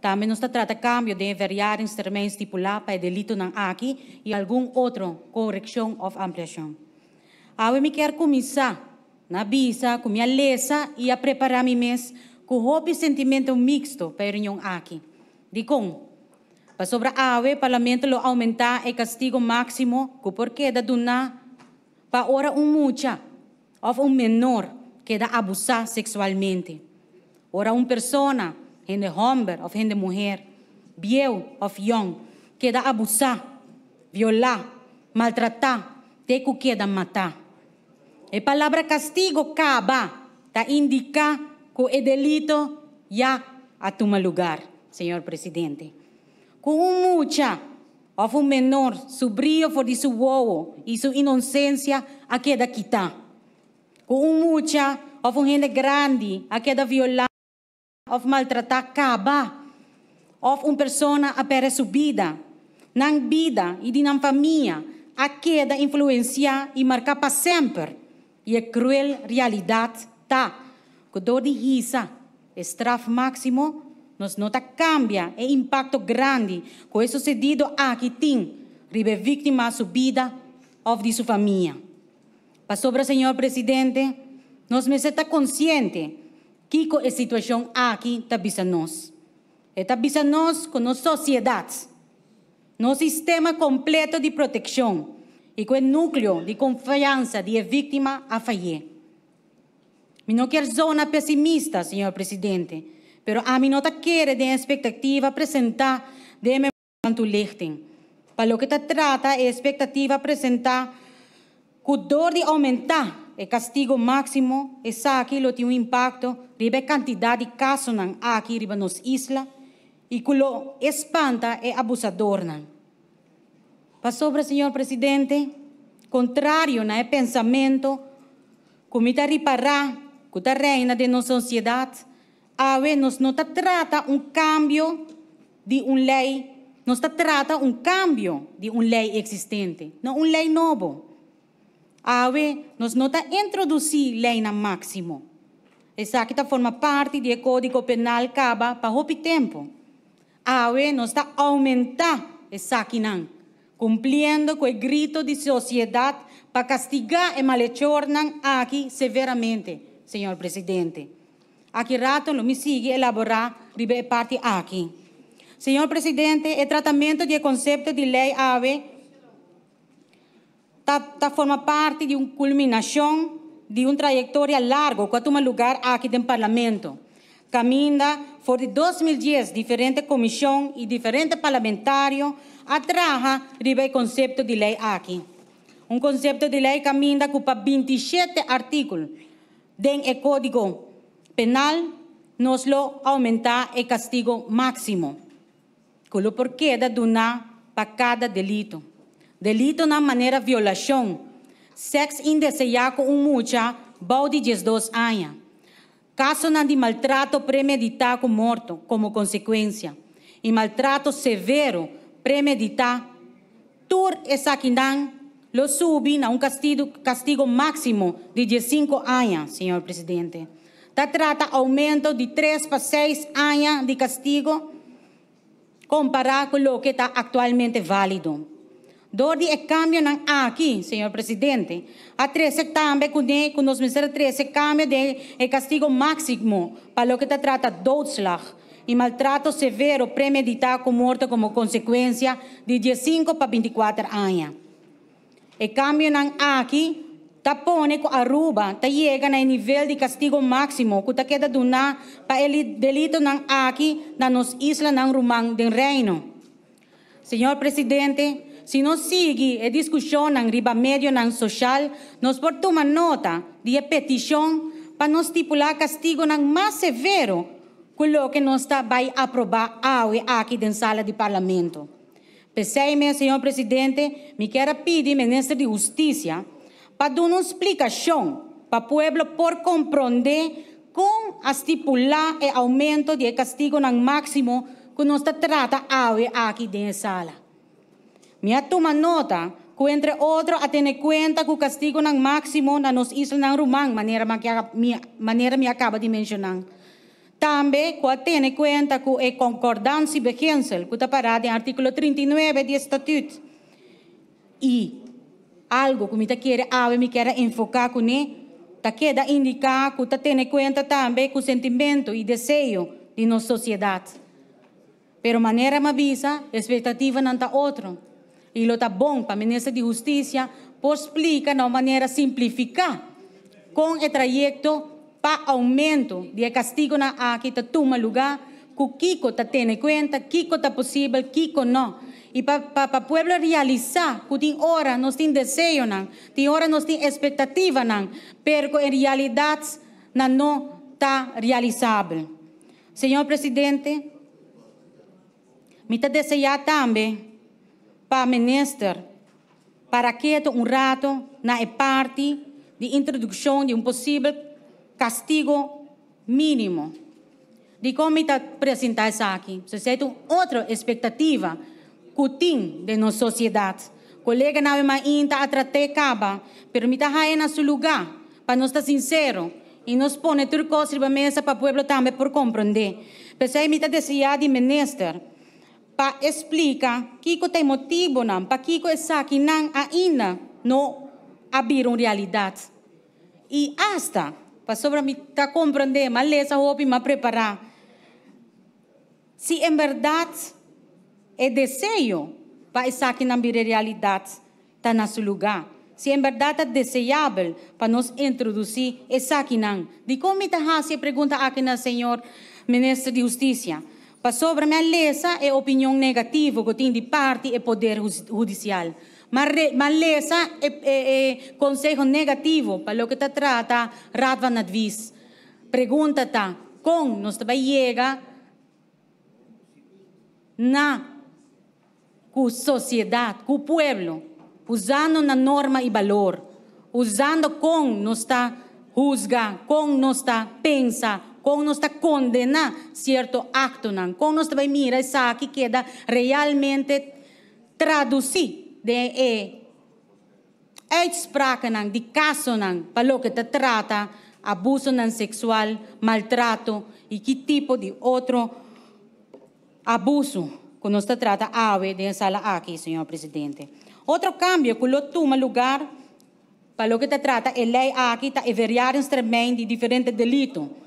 também não nos trata cambio de enviar instrumentos estipulados para o delito ng aqui e algum outro correção ou ampliação. Awe me quero começar na visa com minha lesa e a preparar me mês com hobby sentimento mixto para reunião aqui. De para sobre o parlamento lo aumentar o castigo máximo com porquê da donar para ora um mucha ou um menor que da abusar sexualmente. Ora um pessoa in the Homber mulher, biel Mujer, Bieu of Young, queda abusar, violar, maltratar, te que queda matar. A palavra castigo caba, tá indicar que o delito já tomar lugar, senhor presidente. Com um mucha, of um menor, su brilho for de seu ovo e sua inocência a queda quitar. Com um mucha, of um gente grande a queda violar. of maltratar cabá, Of un persona a su vida, na vida y de familia, a queda influencia e marca para sempre. E a cruel realidad. tá. Quando de risa, estraf máximo, nos nota cambia e impacto grande que ha sucedido aqui tem, ribe vítima su vida of de su familia. Para sobra señor presidente, nos me está consciente ¿Qué situación situación aquí? está con nós. Está con con No sistema completo de protección y con el núcleo de confianza de víctima a falle Mi no quiero zona pesimista, señor presidente, pero a no nota quiere de expectativa presenta de quanto lichten. Para lo que trata, la expectativa presenta el dor de aumentar el castigo máximo, es que lo tiene un impacto, la cantidad de casos nan aquí riba nos isla, y que espanta e abusador Pasó, sobre, señor presidente, contrario na e pensamento, comita con cuta reina de nuestra sociedad, a se nos no trata un cambio de un ley, no ta trata un cambio de un ley existente, no un ley novo. AVE nos nota introducir ley na máximo. que forma parte del Código Penal Caba para el tiempo. AVE nos da aumentar que quinan, cumpliendo con el grito de sociedad para castigar e malhechor aquí severamente, señor presidente. aquí rato me sigue elaborar ribe parte aquí. Señor presidente, el tratamiento de concepto de ley AVE esta forma parte de una culminación de una trayectoria larga que toma lugar aquí en el Parlamento. Caminda por 2010, diferentes comisiones y diferentes parlamentarios atraja el concepto de ley aquí. Un concepto de ley caminda ocupa 27 artículos del Código Penal, nos lo aumenta el castigo máximo, con lo porqué de una para cada delito. delito na maneira violação, sexo indesejado com um mucha, balde 12 anos. Caso de maltrato premeditado com morto, como consequência, e maltrato severo premeditado, tur esaquindan lo subin a um castigo, castigo máximo de 15 anos, senhor presidente. Da trata aumento de 3 para 6 anos de castigo comparado com o que está atualmente válido. Dos die cambio nang aquí, señor presidente. A 13 con com os ministérios 13 cambio de castigo máximo para lo que te trata doodslag y maltrato severo premeditado con muerte como consecuencia de 15 para 24 años. El cambio en aquí tapone con Aruba te llega al nivel de castigo máximo que te queda duna para el delito nang aquí en nos isla de Rumang del Reino. Señor presidente, non sigi e discussione in riba medio e ng sosyal, nos una nota di petition pa nos stipula castigo più mas severo quello che non sta by approba qui aqui den sala di parlamento. Pensei-me, signor presidente, mi chiedo pedir ministro de justiça para dare uma explicação para o povo por compreender com a estipular e aumento de castigo no máximo que nos trata awe qui dentro sala. toma nota que, entre otro a tener cuenta el castigo máximo na nos isla ng rumang, manera, manera mi acaba de mencionar. Tambe, ku a tener cuenta ku e concordancia que ku parada en artículo 39 del Estatuto. Y algo que mi ta quiere, ave mi enfocar con ta queda indicar que ta tiene cuenta también ku sentimiento y deseo de nuestra sociedad. Pero manera me avisa, expectativa nanta otro y lo está para el de Justicia por pues explicar de una manera simplificada con el trayecto para aumento de castigo na aquí toma lugar que Kiko está teniendo cuenta, conta, Kiko está possível, Kiko no. Y para pa, pa pueblo realizar, que tiene hora, nos tiene deseo tiene hora, tiene expectativa, Pero en realidad no está realizable. Señor presidente, me está también para minister para que um rato na parte de introdução de um possível castigo mínimo. De como está apresentar isso aqui, se tem outra expectativa que tem de nossa sociedade. Colega não é mais a tratar caba, permita raia na seu lugar, para nós estar tá sincero e nos pôr tudo coisa a mesa para o povo também por compreender. Pensei que me está desejado de ministro pa explica kiko tem motivo nam, pa kiko é esaki nan ainda no abiram realidade. E hasta, para sobre me tá compreender, mas lesa hopi ma preparar. Se em verdade é desejo para é esaki nan bire realidade, tá na seu lugar. Se em verdade é desejável para nós introduzir é esaki nan. De como tá a pergunta aqui na Ministro de Justiça. Para sobre minha lesa e opinión opinião negativa que tiene de parte e poder judicial. Mas lesa é, e, e, consejo negativo para lo que te trata Radvan Advis. Pergunta-te, como nós a na a sociedade, com o pueblo, usando na norma y valor, usando como juzga juzga? nos nós pensa, con nuestra condena cierto acto, con nuestra mira esa que queda realmente traducido de eh, caso, para lo que te trata, abuso sexual, maltrato y qué tipo de otro abuso con se trata AVE de sala aquí, señor presidente. Otro cambio que lo toma lugar para lo que te trata el ley aquí, es variar instrumentos de diferentes delitos